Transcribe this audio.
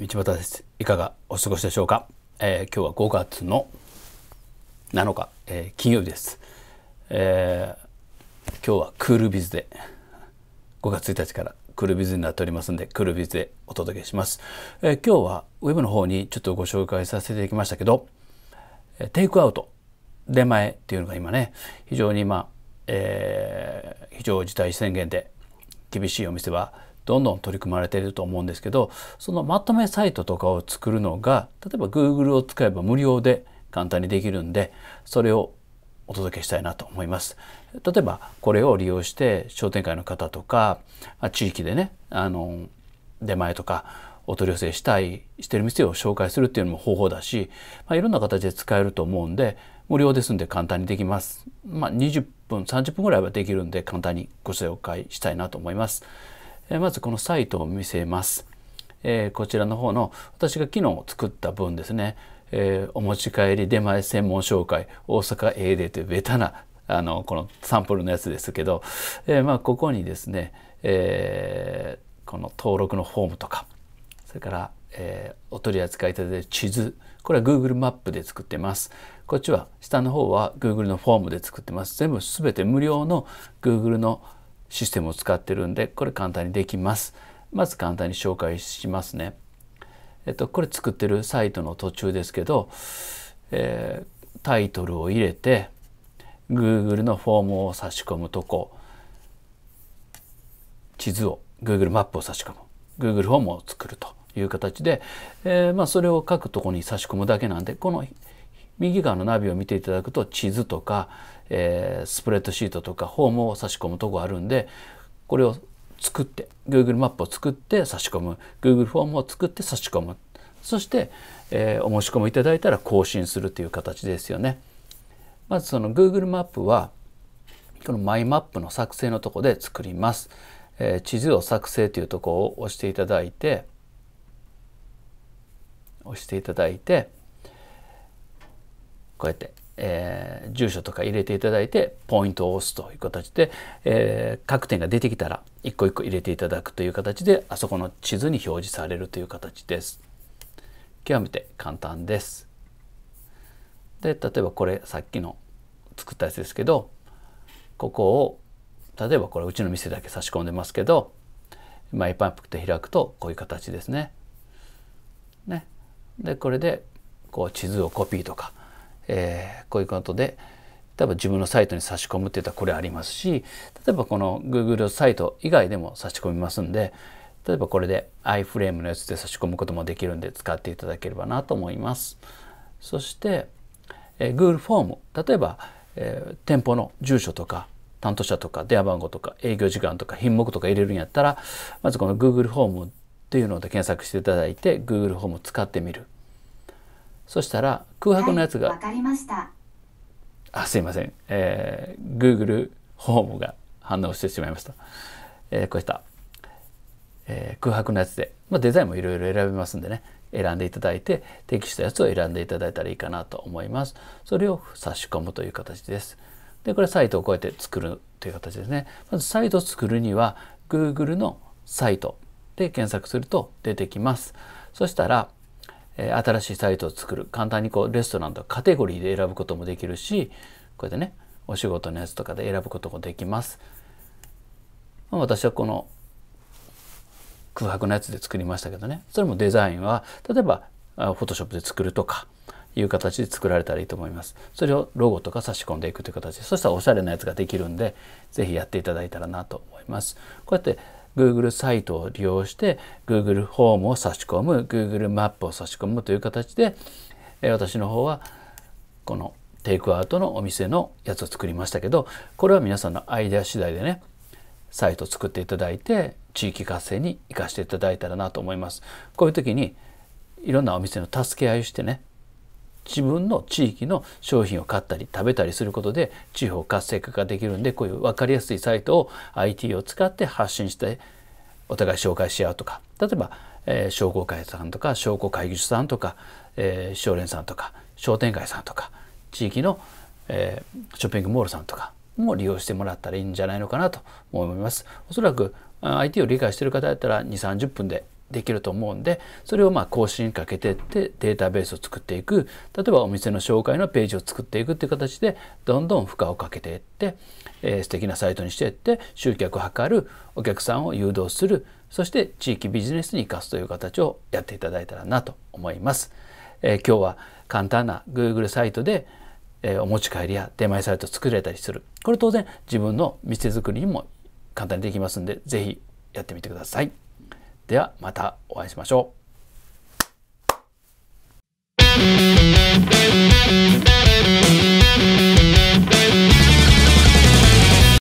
道端です。いかがお過ごしでしょうか。えー、今日は5月の7日、えー、金曜日です、えー、今日はクールビズで5月1日からクールビズになっておりますので、クールビズでお届けします。え今日はウェブの方にちょっとご紹介させていただきましたけど、テイクアウト、出前っていうのが今ね、非常にまあ、え非常事態宣言で厳しいお店はどんどん取り組まれていると思うんですけどそのまとめサイトとかを作るのが例えば Google を使えば無料で簡単にできるんでそれをお届けしたいなと思います。例えばこれを利用して商店会の方とか地域でねあの出前とかお取り寄せしたいしてる店を紹介するっていうのも方法だし、まあ、いろんな形で使えると思うんで無料ですんで簡単にできます。まあ、20分30分ぐらいはできるんで簡単にご紹介したいなと思います。えまずこのサイトを見せます。えこちらの方の私が昨日作った分ですね、えお持ち帰り出前専門紹介大阪 A デーというベタなあのこのサンプルのやつですけど、えまあ、ここにですね、えこの登録のフォームとかそれから、えお取り扱いいただいた地図これは Google マップで作ってます。こっちは下の方は Google のフォームで作ってます。全部全て無料の Google のシステムを使ってるんで、これ簡単にできます。まず簡単に紹介しますね。えっと、これ作ってるサイトの途中ですけど、えー、タイトルを入れて、Google のフォームを差し込むとこ、地図を、Google マップを差し込む、Google フォームを作るという形で、えー、まあ、それを書くとこに差し込むだけなんで、この右側のナビを見ていただくと地図とか、えー、スプレッドシートとかフォームを差し込むとこあるんでこれを作って Google マップを作って差し込む Google フォームを作って差し込むそして、えー、お申し込みいただいたら更新するという形ですよね。まずその Google マップはこのマイマップの作成のとこで作ります。えー、地図を作成というとこを押していただいて押していただいてこうやってえー、住所とか入れていただいてポイントを押すという形で、えー、各点が出てきたら一個一個入れていただくという形であそこの地図に表示されるという形です。極めて簡単です。で例えばこれさっきの作ったやつですけどここを例えばこれうちの店だけ差し込んでますけど、マイパンプって開くとこういう形ですね。ねでこれでこう地図をコピーとかえー、こういうことで例えば自分のサイトに差し込むっていったらこれありますし例えばこの Google サイト以外でも差し込みますんで例えばこれで iFrame のやつで差し込むこともできるんで使っていただければなと思います。そして、えー、Google フォーム例えば、えー、店舗の住所とか担当者とか電話番号とか営業時間とか品目とか入れるんやったらまずこの Google フォームっていうので検索していただいて Google フォームを使ってみるそしたら空白のやつが、はい、あすいません、えー、Google ホームが反応してしまいました、えー、こうした、えー、空白のやつで、まあ、デザインもいろいろ選べますんでね選んでいただいて適したやつを選んでいただいたらいいかなと思いますそれを差し込むという形ですでこれサイトをこうやって作るという形ですねまずサイトを作るには Google のサイトで検索すると出てきますそしたらえ新しいサイトを作る簡単にこうレストランとかカテゴリーで選ぶこともできるしこうやってねお仕事のやつとかで選ぶこともできます。ま私はこの空白のやつで作りましたけどねそれもデザインは例えばフォトショップで作るとかいう形で作られたらいいと思います。それをロゴとか差し込んでいくという形でそしたらおしゃれなやつができるんで是非やっていただいたらなと思います。こうやって Google サイトを利用して Google ホームを差し込む Google マップを差し込むという形で私の方はこのテイクアウトのお店のやつを作りましたけどこれは皆さんのアイデア次第でねサイトを作っていただいて地域活性に生かしていただいたらなと思います。こういう時にいろんなお店の助け合いしてね自分の地域の商品を買ったり食べたりすることで地方活性化ができるんでこういう分かりやすいサイトを IT を使って発信してお互い紹介し合うとか例えば、えー、商工会さんとか商工会議所さんとか、えー、商連さんとか商店街さんとか地域の、えー、ショッピングモールさんとかも利用してもらったらいいんじゃないのかなと思います。おそらく IT を理解している方だったら2、30分でできると思うんでそれをまあ更新かけてってデータベースを作っていく例えばお店の紹介のページを作っていくっていう形でどんどん負荷をかけていって、えー、素敵なサイトにしていって集客を図るお客さんを誘導するそして地域ビジネスに生かすという形をやっていただいたらなと思います。えー、今日は簡単な Google サイトでえお持ち帰りや出前サイト作れたりするこれ当然自分の店作りにも簡単にできますんで是非やってみてください。ではまたお会いしましょう。